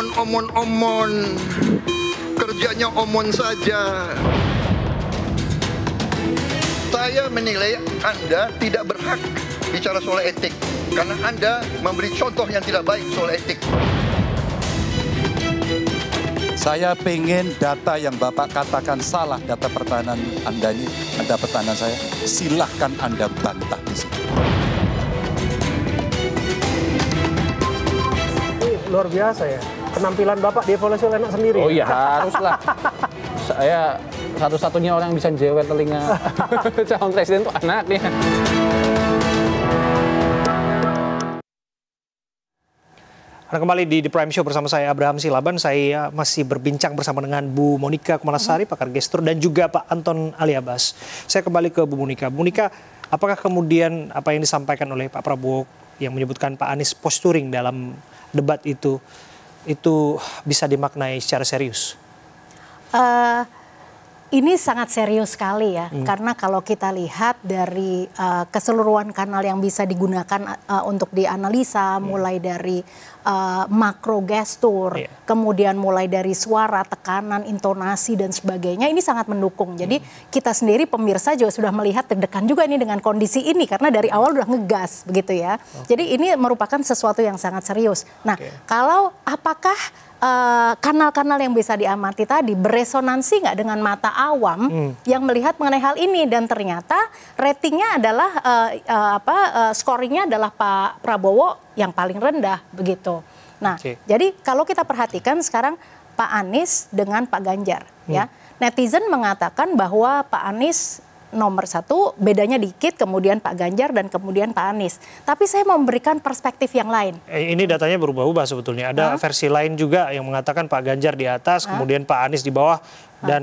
omon omon omon kerjanya omon saja saya menilai Anda tidak berhak bicara soal etik karena Anda memberi contoh yang tidak baik soal etik saya pengen data yang Bapak katakan salah data pertahanan Anda ini, data pertahanan saya, silahkan Anda bantah di sini. luar biasa ya penampilan Bapak di Evolusi enak sendiri. Oh ya? iya, haruslah. Saya satu-satunya orang yang bisa jewer telinga calon presiden tuh anaknya. Anda kembali di The Prime Show bersama saya Abraham Silaban. Saya masih berbincang bersama dengan Bu Monika Kumalasari, pakar gestur, dan juga Pak Anton Aliabas. Saya kembali ke Bu Monika. Bu Monika, apakah kemudian apa yang disampaikan oleh Pak Prabowo yang menyebutkan Pak Anies posturing dalam debat itu itu bisa dimaknai secara serius? Uh, ini sangat serius sekali ya, hmm. karena kalau kita lihat dari uh, keseluruhan kanal yang bisa digunakan uh, untuk dianalisa, hmm. mulai dari uh, makro gestur, yeah. kemudian mulai dari suara, tekanan, intonasi dan sebagainya, ini sangat mendukung. Jadi hmm. kita sendiri pemirsa juga sudah melihat deg juga ini dengan kondisi ini, karena dari awal sudah ngegas begitu ya. Okay. Jadi ini merupakan sesuatu yang sangat serius. Nah, okay. kalau apakah Eh, kanal-kanal uh, yang bisa diamati tadi beresonansi nggak dengan mata awam hmm. yang melihat mengenai hal ini dan ternyata ratingnya adalah uh, uh, apa uh, scoringnya adalah Pak Prabowo yang paling rendah begitu. Nah, okay. jadi kalau kita perhatikan sekarang Pak Anies dengan Pak Ganjar ya. hmm. ya netizen mengatakan bahwa Pak Anies nomor satu, bedanya dikit, kemudian Pak Ganjar dan kemudian Pak Anies. Tapi saya memberikan perspektif yang lain. Eh, ini datanya berubah-ubah sebetulnya. Ada huh? versi lain juga yang mengatakan Pak Ganjar di atas, huh? kemudian Pak Anies di bawah, huh? dan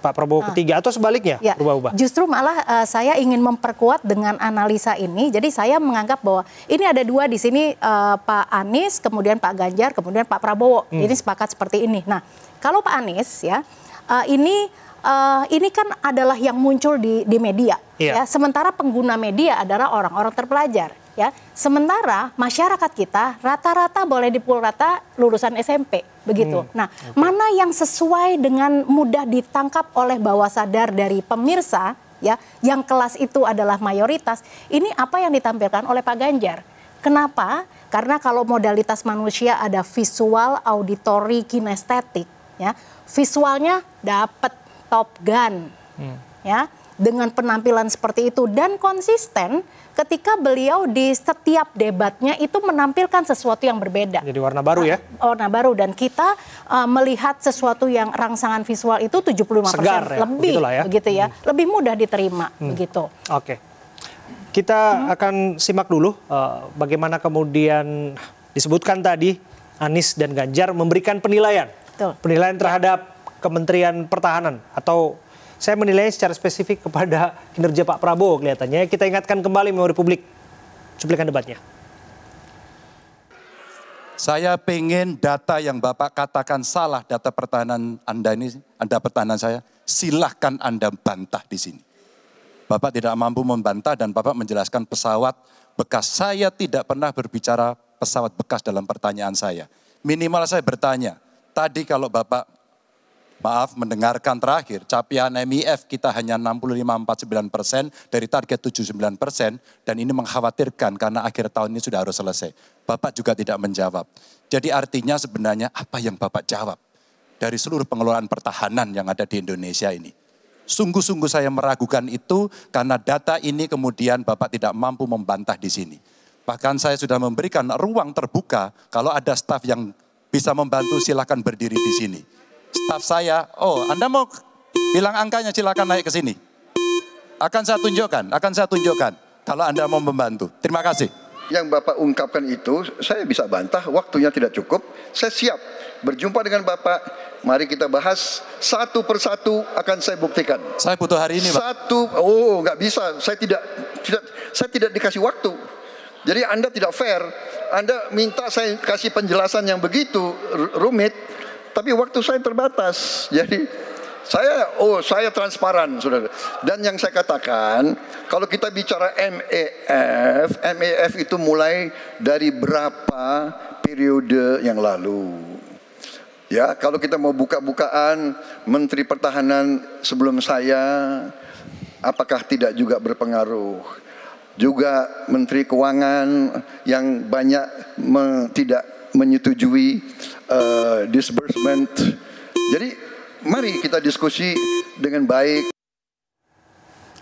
Pak Prabowo ketiga atau sebaliknya ya. berubah-ubah? Justru malah uh, saya ingin memperkuat dengan analisa ini. Jadi saya menganggap bahwa ini ada dua di sini uh, Pak Anies, kemudian Pak Ganjar, kemudian Pak Prabowo. Hmm. Ini sepakat seperti ini. Nah, kalau Pak Anies ya uh, ini uh, ini kan adalah yang muncul di, di media. Yeah. Ya, sementara pengguna media adalah orang-orang terpelajar. Ya, sementara masyarakat kita rata-rata boleh dipul rata lulusan SMP begitu. Hmm. Nah, okay. mana yang sesuai dengan mudah ditangkap oleh bawah sadar dari pemirsa ya, yang kelas itu adalah mayoritas. Ini apa yang ditampilkan oleh Pak Ganjar? Kenapa? Karena kalau modalitas manusia ada visual, auditory, kinestetik, ya visualnya dapat Top Gun. Hmm. Ya, dengan penampilan seperti itu dan konsisten ketika beliau di setiap debatnya itu menampilkan sesuatu yang berbeda. Jadi warna baru ya? Nah, warna baru dan kita uh, melihat sesuatu yang rangsangan visual itu 75% Segar, ya? lebih ya. begitu ya. Hmm. Lebih mudah diterima hmm. begitu. Oke. Kita hmm. akan simak dulu uh, bagaimana kemudian disebutkan tadi Anies dan Ganjar memberikan penilaian. Betul. Penilaian terhadap Kementerian Pertahanan atau saya menilai secara spesifik kepada kinerja Pak Prabowo kelihatannya. Kita ingatkan kembali memori publik cuplikan debatnya. Saya pengen data yang Bapak katakan salah data pertahanan Anda ini, Anda pertahanan saya, silahkan Anda bantah di sini. Bapak tidak mampu membantah dan Bapak menjelaskan pesawat bekas. Saya tidak pernah berbicara pesawat bekas dalam pertanyaan saya. Minimal saya bertanya, tadi kalau Bapak maaf mendengarkan terakhir capaian MIF kita hanya 65,49 persen dari target 79 persen dan ini mengkhawatirkan karena akhir tahun ini sudah harus selesai. Bapak juga tidak menjawab. Jadi artinya sebenarnya apa yang Bapak jawab dari seluruh pengelolaan pertahanan yang ada di Indonesia ini? Sungguh-sungguh saya meragukan itu karena data ini kemudian Bapak tidak mampu membantah di sini. Bahkan saya sudah memberikan ruang terbuka kalau ada staf yang bisa membantu silakan berdiri di sini staff saya, oh Anda mau bilang angkanya silakan naik ke sini. Akan saya tunjukkan, akan saya tunjukkan kalau Anda mau membantu. Terima kasih. Yang Bapak ungkapkan itu, saya bisa bantah, waktunya tidak cukup. Saya siap berjumpa dengan Bapak, mari kita bahas satu persatu akan saya buktikan. Saya butuh hari ini, Pak. Satu, oh nggak bisa, saya tidak, tidak, saya tidak dikasih waktu. Jadi Anda tidak fair, Anda minta saya kasih penjelasan yang begitu rumit, tapi waktu saya terbatas. Jadi saya oh saya transparan saudara. Dan yang saya katakan kalau kita bicara MEF, MEF itu mulai dari berapa periode yang lalu. Ya, kalau kita mau buka-bukaan Menteri Pertahanan sebelum saya apakah tidak juga berpengaruh? Juga Menteri Keuangan yang banyak me tidak menyetujui Eh, disbursement. Jadi mari kita diskusi dengan baik.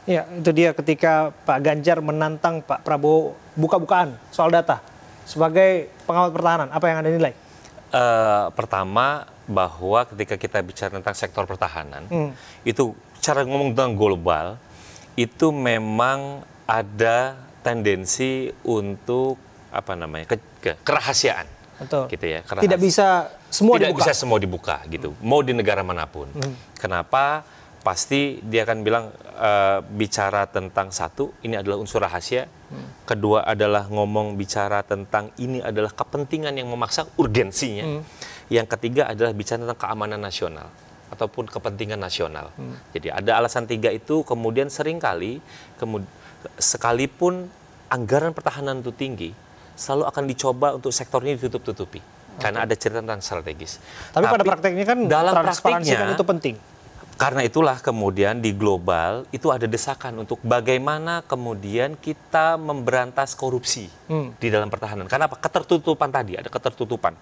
Ya, itu dia ketika Pak Ganjar menantang Pak Prabowo buka-bukaan soal data. Sebagai pengawal pertahanan, apa yang Anda nilai? Uh, pertama, bahwa ketika kita bicara tentang sektor pertahanan, hmm. itu cara ngomong tentang global, itu memang ada tendensi untuk apa namanya ke, ke, kerahasiaan Betul. gitu ya. Karena tidak bisa semua tidak dibuka. bisa semua dibuka gitu. Hmm. Mau di negara manapun. Hmm. Kenapa? Pasti dia akan bilang uh, bicara tentang satu ini adalah unsur rahasia. Hmm. Kedua adalah ngomong bicara tentang ini adalah kepentingan yang memaksa urgensinya. Hmm. Yang ketiga adalah bicara tentang keamanan nasional ataupun kepentingan nasional. Hmm. Jadi ada alasan tiga itu kemudian seringkali kemud sekalipun anggaran pertahanan itu tinggi, selalu akan dicoba untuk sektornya ditutup-tutupi okay. karena ada cerita tentang strategis. Tapi, Tapi pada prakteknya kan dalam transparansi kan itu penting. Karena itulah kemudian di global itu ada desakan untuk bagaimana kemudian kita memberantas korupsi hmm. di dalam pertahanan. Karena apa? Ketertutupan tadi, ada ketertutupan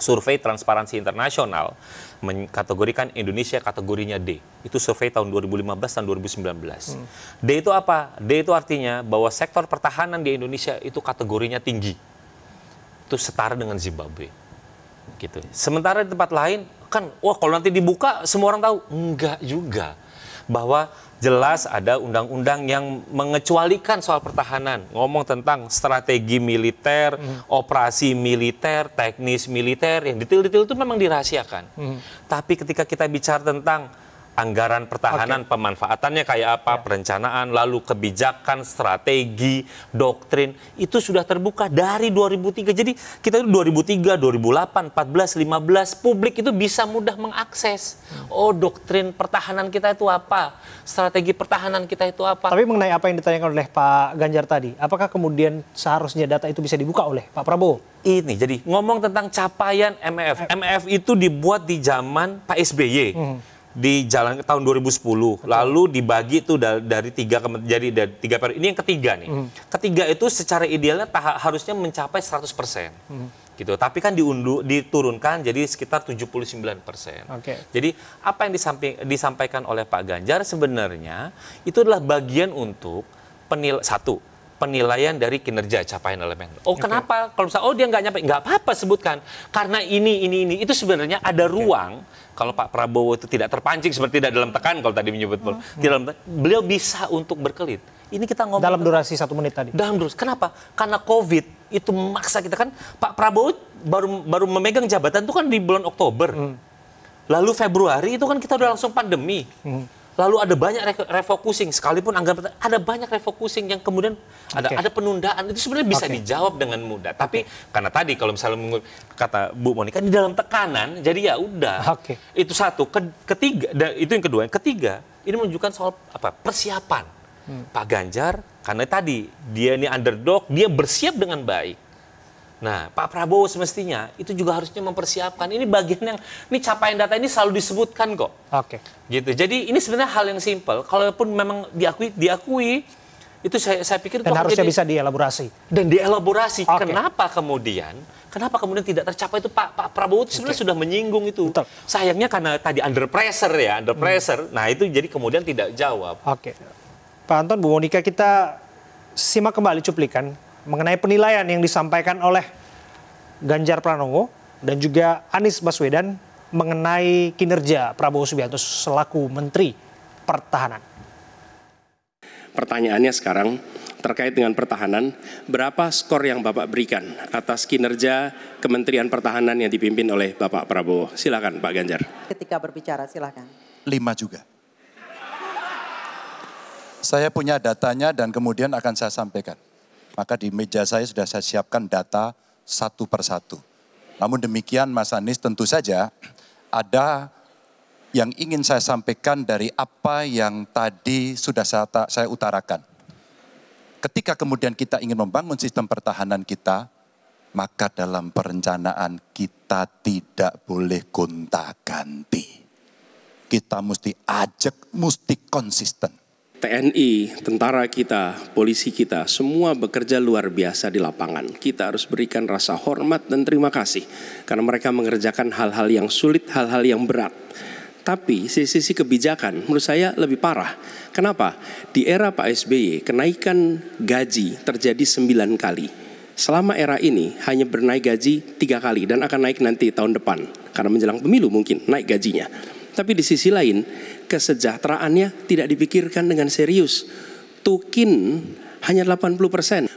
survei transparansi internasional mengkategorikan Indonesia kategorinya D. Itu survei tahun 2015 dan 2019. Hmm. D itu apa? D itu artinya bahwa sektor pertahanan di Indonesia itu kategorinya tinggi. Itu setara dengan Zimbabwe. Gitu. Sementara di tempat lain kan wah kalau nanti dibuka semua orang tahu. Enggak juga. Bahwa jelas ada undang-undang yang mengecualikan soal pertahanan, ngomong tentang strategi militer, mm. operasi militer, teknis militer, yang detail-detail itu memang dirahasiakan. Mm. Tapi ketika kita bicara tentang anggaran pertahanan okay. pemanfaatannya kayak apa, yeah. perencanaan, lalu kebijakan, strategi, doktrin itu sudah terbuka dari 2003. Jadi kita itu 2003, 2008, 14, 15 publik itu bisa mudah mengakses. Oh, doktrin pertahanan kita itu apa? Strategi pertahanan kita itu apa? Tapi mengenai apa yang ditanyakan oleh Pak Ganjar tadi, apakah kemudian seharusnya data itu bisa dibuka oleh Pak Prabowo? Ini jadi ngomong tentang capaian MF. Eh. MF itu dibuat di zaman Pak SBY. Hmm di jalan tahun 2010 Betul. lalu dibagi itu da dari tiga jadi dari tiga periode ini yang ketiga nih hmm. ketiga itu secara idealnya harusnya mencapai 100 persen hmm. gitu tapi kan diunduh diturunkan jadi sekitar 79 persen okay. jadi apa yang disamping, disampaikan oleh Pak Ganjar sebenarnya itu adalah bagian untuk penil satu penilaian dari kinerja capaian elemen. Oh okay. kenapa? Kalau misalnya oh dia nggak nyampe, nggak apa-apa sebutkan. Karena ini, ini, ini. Itu sebenarnya ada ruang kalau Pak Prabowo itu tidak terpancing seperti tidak dalam tekan kalau tadi menyebut hmm. dalam beliau bisa untuk berkelit. Ini kita ngomong dalam durasi satu menit tadi. Dalam durasi. Kenapa? Karena COVID itu memaksa kita kan. Pak Prabowo baru baru memegang jabatan itu kan di bulan Oktober. Mm. Lalu Februari itu kan kita udah langsung pandemi. Mm lalu ada banyak refocusing sekalipun anggaran ada banyak refocusing yang kemudian ada okay. ada penundaan itu sebenarnya bisa okay. dijawab dengan mudah tapi okay. karena tadi kalau misalnya kata Bu Monika di dalam tekanan jadi ya udah okay. itu satu ketiga dan itu yang kedua yang ketiga ini menunjukkan soal apa persiapan hmm. Pak Ganjar karena tadi dia ini underdog dia bersiap dengan baik Nah, Pak Prabowo semestinya itu juga harusnya mempersiapkan. Ini bagian yang ini capaian data ini selalu disebutkan kok. Oke. Okay. Gitu. Jadi ini sebenarnya hal yang simpel. Kalaupun memang diakui diakui itu saya saya pikir dan harusnya jadi, bisa dielaborasi. Dan dielaborasi. Okay. Kenapa kemudian kenapa kemudian tidak tercapai itu Pak Pak Prabowo itu sebenarnya okay. sudah menyinggung itu. Betul. Sayangnya karena tadi under pressure ya, under hmm. pressure. Hmm. Nah, itu jadi kemudian tidak jawab. Oke. Okay. Pak Anton Bu Monika kita simak kembali cuplikan mengenai penilaian yang disampaikan oleh Ganjar Pranowo dan juga Anies Baswedan mengenai kinerja Prabowo Subianto selaku Menteri Pertahanan. Pertanyaannya sekarang terkait dengan pertahanan, berapa skor yang Bapak berikan atas kinerja Kementerian Pertahanan yang dipimpin oleh Bapak Prabowo? Silakan Pak Ganjar. Ketika berbicara silakan. Lima juga. Saya punya datanya dan kemudian akan saya sampaikan. Maka di meja saya sudah saya siapkan data satu per satu. Namun demikian Mas Anies tentu saja ada yang ingin saya sampaikan dari apa yang tadi sudah saya, saya utarakan. Ketika kemudian kita ingin membangun sistem pertahanan kita, maka dalam perencanaan kita tidak boleh gonta-ganti. Kita mesti ajak, mesti konsisten. TNI, tentara kita, polisi kita, semua bekerja luar biasa di lapangan. Kita harus berikan rasa hormat dan terima kasih karena mereka mengerjakan hal-hal yang sulit, hal-hal yang berat. Tapi sisi-sisi kebijakan menurut saya lebih parah. Kenapa? Di era Pak SBY kenaikan gaji terjadi sembilan kali. Selama era ini hanya bernaik gaji tiga kali dan akan naik nanti tahun depan karena menjelang pemilu mungkin naik gajinya. Tapi di sisi lain kesejahteraannya tidak dipikirkan dengan serius. Tukin hanya 80%.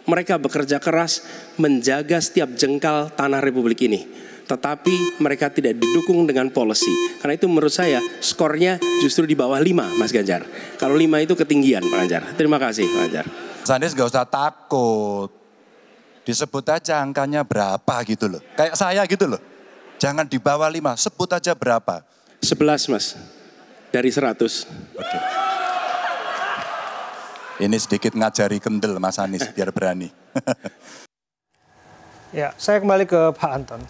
Mereka bekerja keras menjaga setiap jengkal tanah Republik ini. Tetapi mereka tidak didukung dengan policy. Karena itu menurut saya skornya justru di bawah 5 Mas Ganjar. Kalau 5 itu ketinggian Pak Ganjar. Terima kasih Pak Ganjar. Sandis gak usah takut. Disebut aja angkanya berapa gitu loh. Kayak saya gitu loh. Jangan di bawah 5, sebut aja berapa. 11 Mas. Dari 100. Oke. Ini sedikit ngajari kendel Mas Anies biar berani. ya, saya kembali ke Pak Anton.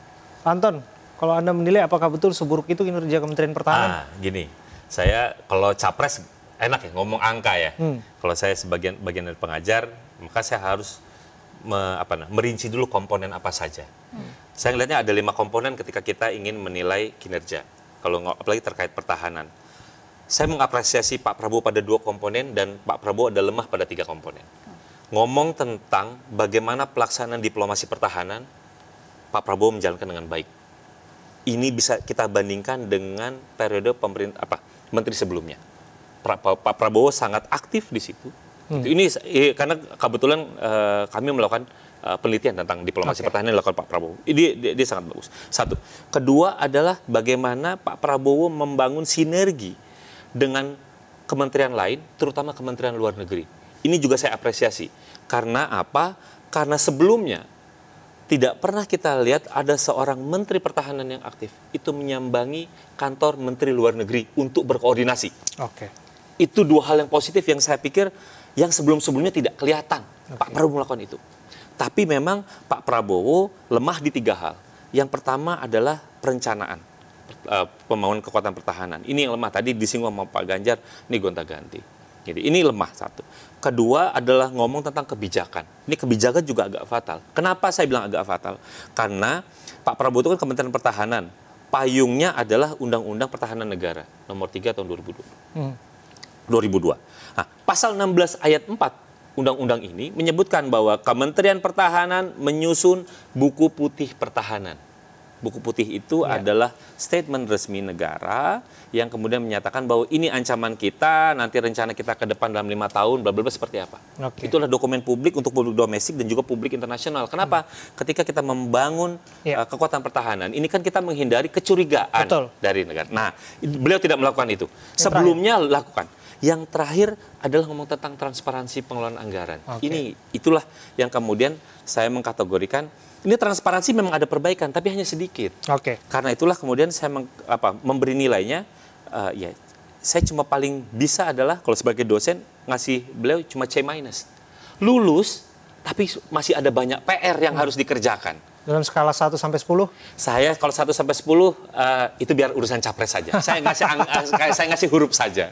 Anton, kalau Anda menilai apakah betul seburuk itu kinerja Kementerian Pertahanan? Ah, gini, saya kalau capres enak ya ngomong angka ya. Hmm. Kalau saya sebagian bagian dari pengajar, maka saya harus me, apa, merinci dulu komponen apa saja. Hmm. Saya melihatnya ada lima komponen ketika kita ingin menilai kinerja. Kalau apalagi terkait pertahanan. Saya mengapresiasi Pak Prabowo pada dua komponen dan Pak Prabowo ada lemah pada tiga komponen. Ngomong tentang bagaimana pelaksanaan diplomasi pertahanan, Pak Prabowo menjalankan dengan baik. Ini bisa kita bandingkan dengan periode pemerintah apa menteri sebelumnya. Pra, Pak Prabowo sangat aktif di situ. Hmm. Ini iya, karena kebetulan eh, kami melakukan eh, penelitian tentang diplomasi okay. pertahanan dilakukan Pak Prabowo. Ini dia, dia sangat bagus. Satu. Kedua adalah bagaimana Pak Prabowo membangun sinergi dengan kementerian lain, terutama Kementerian Luar Negeri. Ini juga saya apresiasi. Karena apa? Karena sebelumnya tidak pernah kita lihat ada seorang menteri pertahanan yang aktif itu menyambangi kantor menteri luar negeri untuk berkoordinasi. Oke. Itu dua hal yang positif yang saya pikir yang sebelum-sebelumnya tidak kelihatan Oke. Pak Prabowo melakukan itu. Tapi memang Pak Prabowo lemah di tiga hal. Yang pertama adalah perencanaan uh, pembangunan kekuatan pertahanan. Ini yang lemah. Tadi disinggung sama Pak Ganjar, ini gonta-ganti. Jadi ini lemah satu. Kedua adalah ngomong tentang kebijakan. Ini kebijakan juga agak fatal. Kenapa saya bilang agak fatal? Karena Pak Prabowo itu kan Kementerian Pertahanan. Payungnya adalah Undang-Undang Pertahanan Negara nomor 3 tahun 2002. Hmm. 2002. Nah, pasal 16 ayat 4 undang-undang ini menyebutkan bahwa Kementerian Pertahanan menyusun buku putih pertahanan. Buku putih itu ya. adalah statement resmi negara yang kemudian menyatakan bahwa ini ancaman kita, nanti rencana kita ke depan dalam lima tahun, bla bla bla seperti apa. Okay. Itulah dokumen publik untuk publik domestik dan juga publik internasional. Kenapa? Hmm. Ketika kita membangun ya. uh, kekuatan pertahanan, ini kan kita menghindari kecurigaan Betul. dari negara. Nah, beliau tidak melakukan itu. Sebelumnya lakukan. Yang terakhir adalah ngomong tentang transparansi pengelolaan anggaran. Okay. Ini itulah yang kemudian saya mengkategorikan ini transparansi memang ada perbaikan tapi hanya sedikit. Oke. Okay. Karena itulah kemudian saya meng, apa, memberi nilainya uh, ya saya cuma paling bisa adalah kalau sebagai dosen ngasih beliau cuma C minus. Lulus tapi masih ada banyak PR yang hmm. harus dikerjakan. Dalam skala 1 sampai 10? Saya kalau 1 sampai 10 uh, eh, itu biar urusan capres saja. Saya ngasih uh, saya ngasih huruf saja.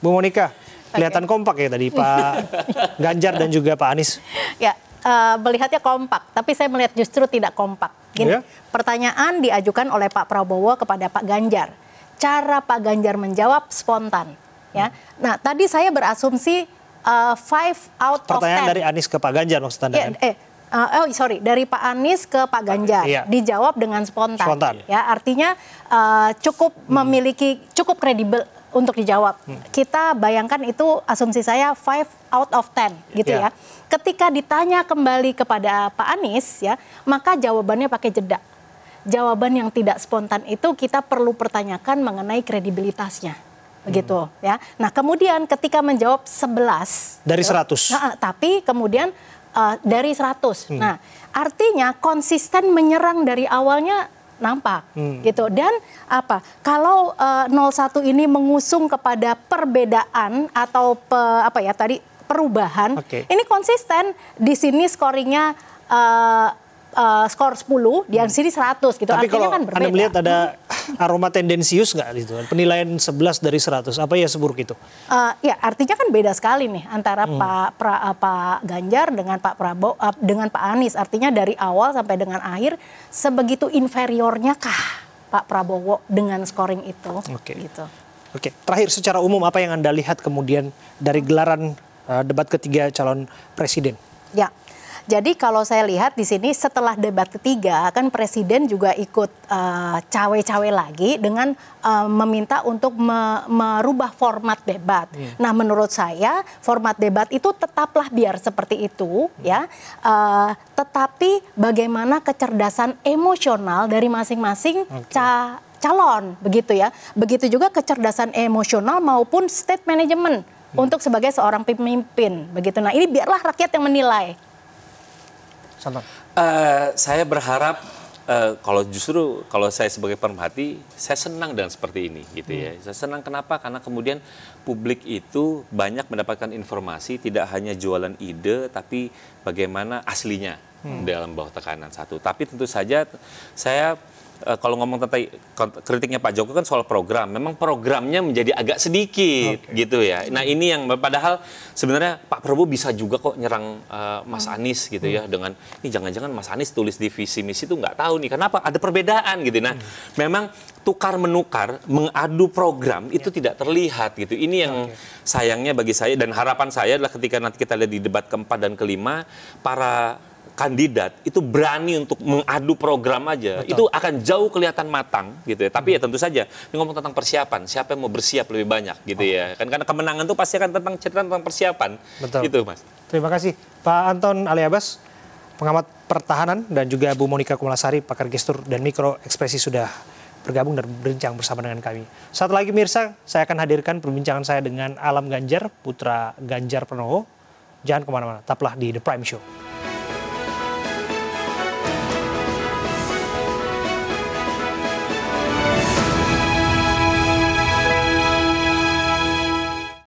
Bu Monika, kelihatan kompak ya tadi Pak Ganjar dan juga Pak Anies. Ya, uh, melihatnya kompak, tapi saya melihat justru tidak kompak. Gini, yeah. pertanyaan diajukan oleh Pak Prabowo kepada Pak Ganjar. Cara Pak Ganjar menjawab spontan, ya. Nah, tadi saya berasumsi uh, five out pertanyaan of Pertanyaan dari Anies ke Pak Ganjar maksudnya. Yeah, kan? eh, uh, oh sorry dari Pak Anies ke Pak Ganjar iya. dijawab dengan spontan, spontan. ya artinya uh, cukup hmm. memiliki cukup kredibel untuk dijawab. Hmm. Kita bayangkan itu asumsi saya 5 out of 10 gitu yeah. ya. Ketika ditanya kembali kepada Pak Anies ya, maka jawabannya pakai jeda. Jawaban yang tidak spontan itu kita perlu pertanyakan mengenai kredibilitasnya. Begitu hmm. Gitu, ya. Nah, kemudian ketika menjawab 11 dari 100. Nah, tapi kemudian uh, dari 100. Hmm. Nah, artinya konsisten menyerang dari awalnya nampak hmm. gitu dan apa kalau uh, eh, 01 ini mengusung kepada perbedaan atau pe, apa ya tadi perubahan okay. ini konsisten di sini scoringnya uh, eh, uh, skor 10, di yang sini 100 gitu. Tapi kalau kan berbeda. Anda melihat ada aroma tendensius nggak gitu? Penilaian 11 dari 100, apa ya seburuk itu? Uh, ya artinya kan beda sekali nih antara hmm. Pak pra, uh, Pak Ganjar dengan Pak Prabowo uh, dengan Pak Anies. Artinya dari awal sampai dengan akhir sebegitu inferiornya kah Pak Prabowo dengan scoring itu? Oke. Okay. Gitu. Oke, okay. terakhir secara umum apa yang Anda lihat kemudian dari gelaran uh, debat ketiga calon presiden? Ya, jadi kalau saya lihat di sini setelah debat ketiga kan presiden juga ikut eh, cawe-cawe uh, lagi dengan uh, meminta untuk me merubah format debat. Yeah. Nah, menurut saya format debat itu tetaplah biar seperti itu hmm. ya. Uh, tetapi bagaimana kecerdasan emosional dari masing-masing okay. ca calon begitu ya. Begitu juga kecerdasan emosional maupun state management iya. untuk sebagai seorang pemimpin begitu. Nah, ini biarlah rakyat yang menilai. Contoh. Eh, uh, saya berharap uh, kalau justru kalau saya sebagai pemerhati, saya senang dengan seperti ini, gitu ya. hmm. ya. Saya senang kenapa? Karena kemudian publik itu banyak mendapatkan informasi, tidak hanya jualan ide, tapi bagaimana aslinya hmm. dalam bawah tekanan satu. Tapi tentu saja saya uh, kalau ngomong tentang kritiknya Pak Jokowi kan soal program, memang programnya menjadi agak sedikit okay. gitu ya. Nah ini yang padahal sebenarnya Pak Prabowo bisa juga kok nyerang uh, Mas hmm. Anies gitu ya hmm. ya dengan ini jangan-jangan Mas Anies tulis di visi misi itu nggak tahu nih kenapa ada perbedaan gitu. Nah hmm. memang tukar menukar mengadu program ya. itu ya. tidak terlihat gitu. Ini yang okay. sayangnya bagi saya dan harapan saya adalah ketika nanti kita lihat di debat keempat dan kelima para kandidat itu berani untuk mengadu program aja, Betul. itu akan jauh kelihatan matang gitu ya. Tapi ya hmm. ya tentu saja ini ngomong tentang persiapan, siapa yang mau bersiap lebih banyak gitu ya. oh. ya. Kan karena kemenangan itu pasti akan tentang cerita tentang persiapan. Betul. Gitu, Mas. Terima kasih Pak Anton Aliabas, pengamat pertahanan dan juga Bu Monika Kumalasari pakar gestur dan mikro ekspresi sudah bergabung dan berbincang bersama dengan kami. Satu lagi mirsa, saya akan hadirkan perbincangan saya dengan Alam Ganjar, putra Ganjar Pranowo. Jangan kemana-mana, tetaplah di The Prime Show.